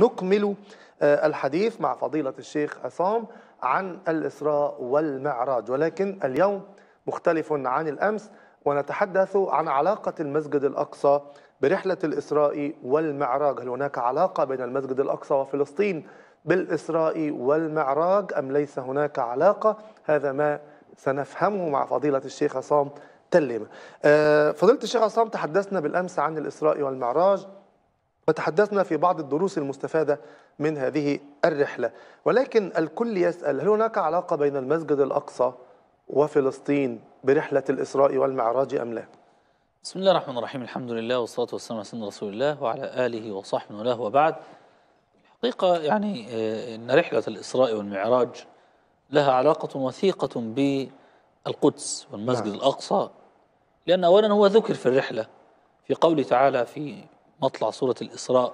نكمل آه، الحديث مع فضيلة الشيخ عصام عن الإسراء والمعراج ولكن اليوم مختلف عن الأمس ونتحدث عن علاقة المسجد الأقصى برحلة الإسراء والمعراج هل هناك علاقة بين المسجد الأقصى وفلسطين بالإسراء والمعراج أم ليس هناك علاقة هذا ما سنفهمه مع فضيلة الشيخ عصام تلم آه، فضيلة الشيخ عصام تحدثنا بالأمس عن الإسراء والمعراج وتحدثنا في بعض الدروس المستفادة من هذه الرحلة ولكن الكل يسأل هل هناك علاقة بين المسجد الأقصى وفلسطين برحلة الإسراء والمعراج أم لا؟ بسم الله الرحمن الرحيم الحمد لله والصلاة والسلام على سيدنا رسول الله وعلى آله وصحبه وله وبعد الحقيقة يعني آه، إن رحلة الإسراء والمعراج لها علاقة وثيقة بالقدس والمسجد نعم. الأقصى لأن أولا هو ذكر في الرحلة في قوله تعالى في مطلع سورة الإسراء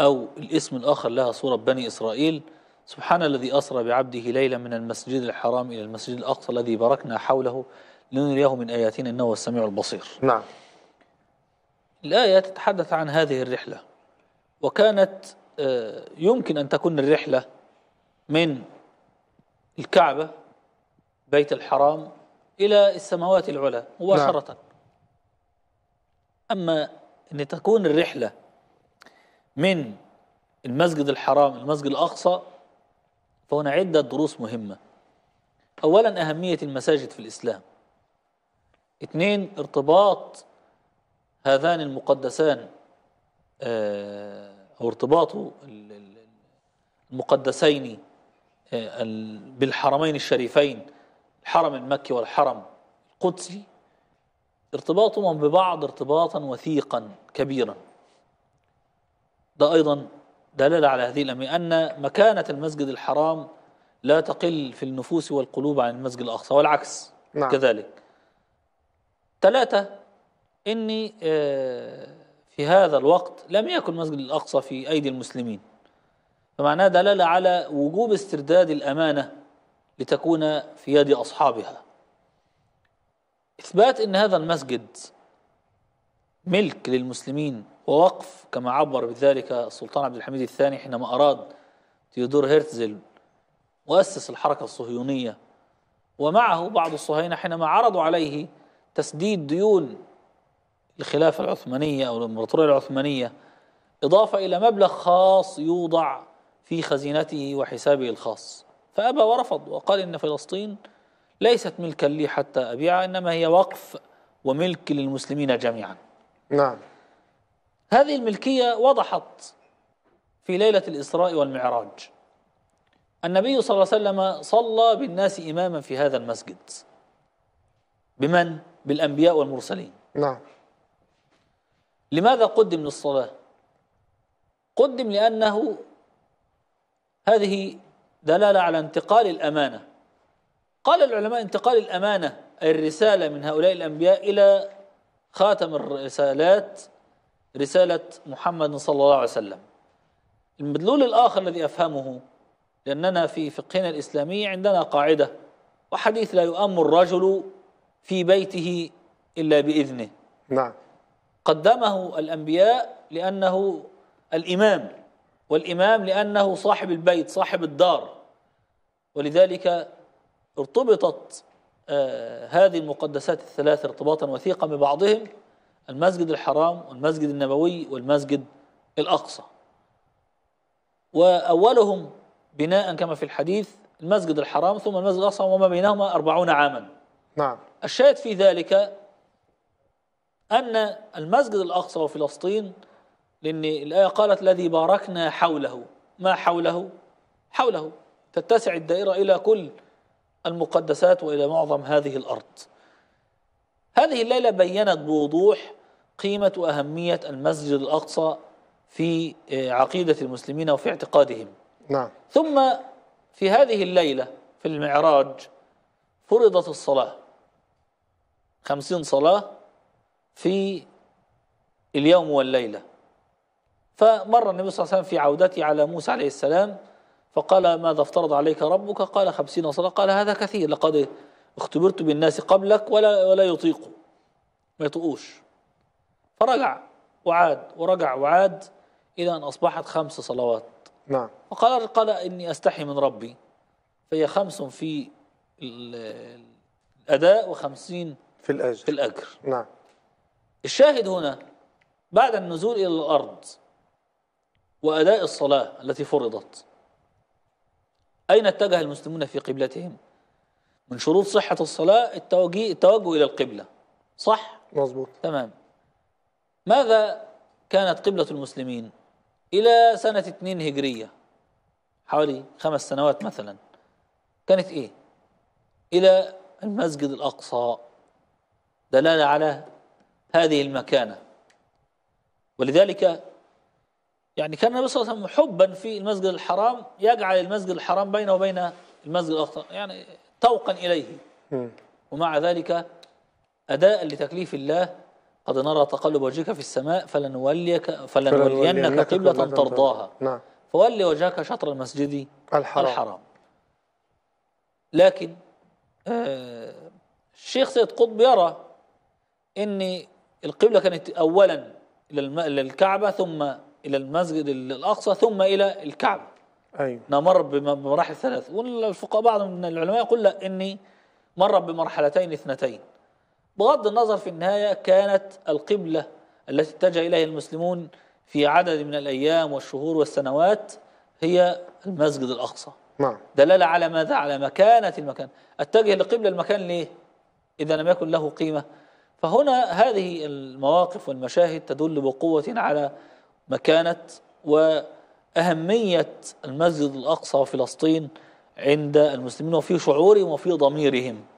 أو الاسم الآخر لها سورة بني إسرائيل سبحان الذي أسرى بعبده ليلا من المسجد الحرام إلى المسجد الأقصى الذي باركنا حوله لنريه من آياتنا إنه هو السميع البصير نعم الآية تتحدث عن هذه الرحلة وكانت آه، يمكن أن تكون الرحلة من الكعبة بيت الحرام إلى السماوات العلى مباشرة نعم. أما ان تكون الرحله من المسجد الحرام المسجد الاقصى فهنا عده دروس مهمه اولا اهميه المساجد في الاسلام اثنين ارتباط هذان المقدسان آه، او ارتباط المقدسين آه، بالحرمين الشريفين الحرم المكي والحرم القدسي ارتباطهم ببعض ارتباطا وثيقا كبيرا ده أيضا دلالة على هذه الأمية أن مكانة المسجد الحرام لا تقل في النفوس والقلوب عن المسجد الأقصى والعكس نعم. كذلك ثلاثة إني آه، في هذا الوقت لم يكن المسجد الأقصى في أيدي المسلمين فمعناه دلالة على وجوب استرداد الأمانة لتكون في يد أصحابها إثبات أن هذا المسجد ملك للمسلمين ووقف كما عبر بذلك السلطان عبد الحميد الثاني حينما أراد تيودور هيرتزل مؤسس الحركة الصهيونية ومعه بعض الصهاينة حينما عرضوا عليه تسديد ديون الخلافة العثمانية أو الإمبراطورية العثمانية إضافة إلى مبلغ خاص يوضع في خزينته وحسابه الخاص فأبى ورفض وقال إن فلسطين ليست ملكا لي حتى أبيعها إنما هي وقف وملك للمسلمين جميعا نعم هذه الملكية وضحت في ليلة الإسراء والمعراج النبي صلى الله عليه وسلم صلى بالناس إماما في هذا المسجد بمن؟ بالأنبياء والمرسلين نعم لماذا قدم للصلاة؟ قدم لأنه هذه دلالة على انتقال الأمانة قال العلماء انتقال الأمانة الرسالة من هؤلاء الأنبياء إلى خاتم الرسالات رسالة محمد صلى الله عليه وسلم المدلول الآخر الذي أفهمه لأننا في فقهنا الإسلامي عندنا قاعدة وحديث لا يؤم الرجل في بيته إلا بإذنه نعم قدمه الأنبياء لأنه الإمام والإمام لأنه صاحب البيت صاحب الدار ولذلك ارتبطت آه، هذه المقدسات الثلاث ارتباطا وثيقا ببعضهم المسجد الحرام والمسجد النبوي والمسجد الأقصى وأولهم بناء كما في الحديث المسجد الحرام ثم المسجد الأقصى وما بينهما أربعون عاما نعم الشاهد في ذلك أن المسجد الأقصى وفلسطين لأن الآية قالت الذي باركنا حوله ما حوله حوله تتسع الدائرة إلى كل المقدسات والى معظم هذه الارض. هذه الليله بينت بوضوح قيمه واهميه المسجد الاقصى في آه، عقيده المسلمين وفي اعتقادهم. نعم. ثم في هذه الليله في المعراج فرضت الصلاه. خمسين صلاه في اليوم والليله. فمر النبي صلى الله عليه وسلم في عودته على موسى عليه السلام فقال ماذا افترض عليك ربك قال خمسين صلاة قال هذا كثير لقد اختبرت بالناس قبلك ولا ولا يطيقوا ما يطيقوش فرجع وعاد ورجع وعاد إلى أن أصبحت خمس صلوات نعم فقال قال إني أستحي من ربي فهي خمس في الأداء وخمسين في الأجر في الأجر نعم الشاهد هنا بعد النزول إلى الأرض وأداء الصلاة التي فرضت أين اتجه المسلمون في قبلتهم من شروط صحة الصلاة التوجه, التوجه إلى القبلة صح؟ مظبوط تمام ماذا كانت قبلة المسلمين إلى سنة 2 هجرية حوالي خمس سنوات مثلا كانت إيه؟ إلى المسجد الأقصى دلالة على هذه المكانة ولذلك يعني كان النبي صلى الله عليه وسلم حبا في المسجد الحرام يجعل المسجد الحرام بينه وبين المسجد الأقصى يعني توقا إليه ومع ذلك أداء لتكليف الله قد نرى تقلب وجهك في السماء فلنوليك فلنولينك قبلة ترضاها نعم فولي وجهك شطر المسجد الحرام, الحرام. لكن آه، الشيخ سيد قطب يرى ان القبلة كانت أولا للكعبة ثم إلى المسجد الأقصى ثم إلى الكعبة أيوة. نمر بمراحل ثلاث والفقهاء بعض من العلماء يقول لا إني مر بمرحلتين اثنتين بغض النظر في النهاية كانت القبلة التي اتجه إليها المسلمون في عدد من الأيام والشهور والسنوات هي المسجد الأقصى نعم دلالة على ماذا؟ على مكانة المكان اتجه لقبله المكان ليه؟ إذا لم يكن له قيمة فهنا هذه المواقف والمشاهد تدل بقوة على مكانة وأهمية المسجد الأقصى وفلسطين عند المسلمين وفي شعورهم وفي ضميرهم